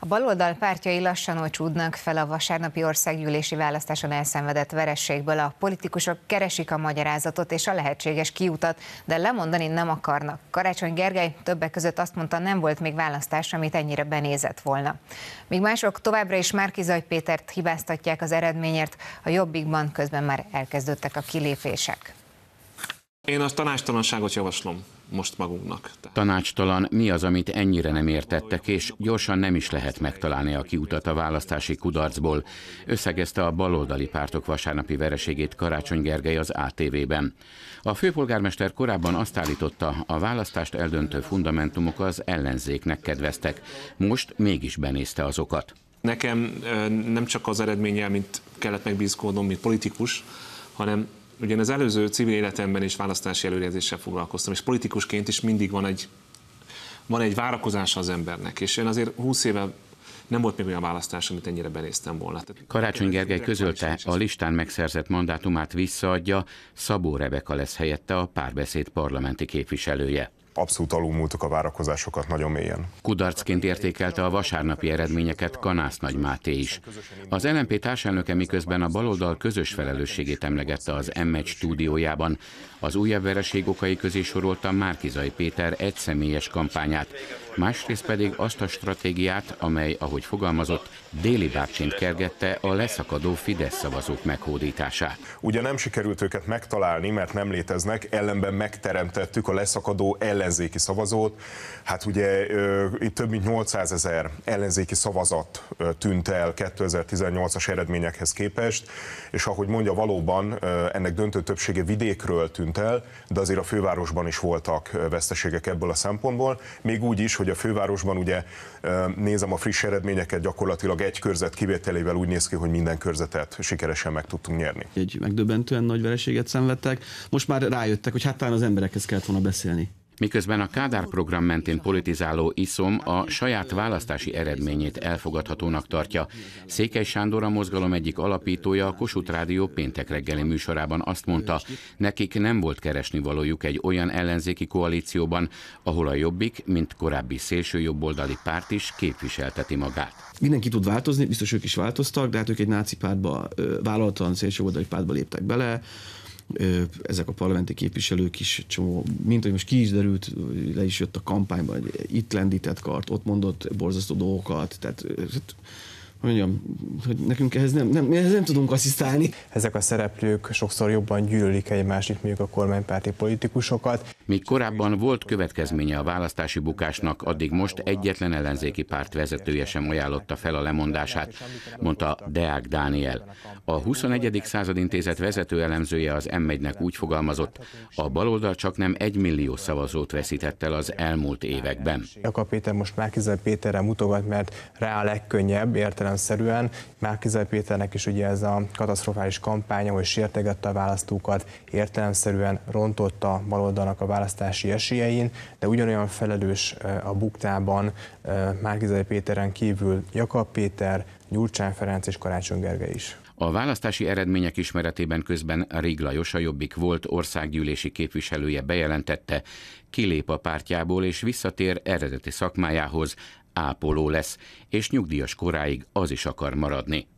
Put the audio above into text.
A baloldal pártjai lassan ocsúdnak fel a vasárnapi országgyűlési választáson elszenvedett verességből. A politikusok keresik a magyarázatot és a lehetséges kiutat, de lemondani nem akarnak. Karácsony Gergely többek között azt mondta, nem volt még választás, amit ennyire benézett volna. Míg mások továbbra is Márkizaj Pétert hibáztatják az eredményért, a jobbikban közben már elkezdődtek a kilépések. Én a tanástalanságot javaslom most magunknak. Tanácstalan mi az, amit ennyire nem értettek, és gyorsan nem is lehet megtalálni a kiutat a választási kudarcból, összegezte a baloldali pártok vasárnapi vereségét Karácsony Gergely az ATV-ben. A főpolgármester korábban azt állította, a választást eldöntő fundamentumok az ellenzéknek kedveztek, most mégis benézte azokat. Nekem nem csak az eredménye, mint kellett megbízkódnom, mint politikus, hanem Ugye az előző civil életemben is választási előrejelzéssel foglalkoztam, és politikusként is mindig van egy, van egy várakozása az embernek, és én azért 20 éve nem volt még olyan választás, amit ennyire benéztem volna. Karácsony Gergely közölte, a listán megszerzett mandátumát visszaadja, Szabó Rebeka lesz helyette a párbeszéd parlamenti képviselője abszolút alulmúltuk a várakozásokat nagyon mélyen. Kudarcként értékelte a vasárnapi eredményeket Kanász Nagy Máté is. Az LNP társelnöke miközben a baloldal közös felelősségét emlegette az M1 stúdiójában. Az újabb vereség okai közé sorolta Márkizai Péter egyszemélyes kampányát, másrészt pedig azt a stratégiát, amely, ahogy fogalmazott, déli bábcsint kergette a leszakadó Fidesz szavazók meghódítását. Ugye nem sikerült őket megtalálni, mert nem léteznek, ellenben megteremtettük a leszakadó ellen ellenzéki szavazót. Hát ugye itt több mint 800 ezer ellenzéki szavazat tűnt el 2018-as eredményekhez képest, és ahogy mondja, valóban ennek döntő többsége vidékről tűnt el, de azért a fővárosban is voltak veszteségek ebből a szempontból. Még úgy is, hogy a fővárosban ugye nézem a friss eredményeket, gyakorlatilag egy körzet kivételével úgy néz ki, hogy minden körzetet sikeresen meg tudtunk nyerni. Egy megdöbbentően nagy vereséget szenvedtek. Most már rájöttek, hogy hát talán az emberekhez kellett volna beszélni. Miközben a Kádár program mentén politizáló iszom a saját választási eredményét elfogadhatónak tartja. Székely Sándor a mozgalom egyik alapítója a Kossuth Rádió péntek reggeli műsorában azt mondta, nekik nem volt keresni valójuk egy olyan ellenzéki koalícióban, ahol a jobbik, mint korábbi szélső jobboldali párt is képviselteti magát. Mindenki tud változni, biztos ők is változtak, de hát ők egy náci pártba, vállaltan szélső oldali pártba léptek bele, ezek a parlamenti képviselők is csomó, mint hogy most ki is derült, le is jött a kampányban, itt lendített kart, ott mondott borzasztó dolgokat, tehát mondjam, hogy nekünk ehhez nem, nem, ehhez nem tudunk asszisztálni. Ezek a szereplők sokszor jobban gyűlölik egymást, mint mondjuk a kormánypárti politikusokat. Míg korábban volt következménye a választási bukásnak, addig most egyetlen ellenzéki párt vezetője sem ajánlotta fel a lemondását, mondta Deák Dániel. A 21. század intézet vezető elemzője az m úgy fogalmazott, a baloldal csak nem egy millió szavazót veszített el az elmúlt években. A Péter most már Péterre mutogat, mert rá a legkönnyebb értelem értelemszerűen Márkizai Péternek is ugye ez a katasztrofális kampánya, hogy sértegette a választókat, értelemszerűen rontotta baloldalnak a választási esélyein, de ugyanolyan felelős eh, a buktában eh, Márkizai Péteren kívül Jakab Péter, Gyurcsány Ferenc és Karácsony Gergely is. A választási eredmények ismeretében közben Rig Lajos, a Jobbik volt országgyűlési képviselője bejelentette, kilép a pártjából és visszatér eredeti szakmájához, ápoló lesz, és nyugdíjas koráig az is akar maradni.